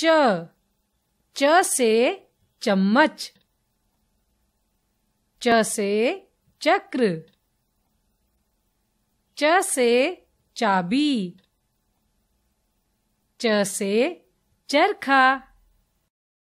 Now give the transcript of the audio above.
च च से चम्मच च से चक्र च से चाबी च से चरखा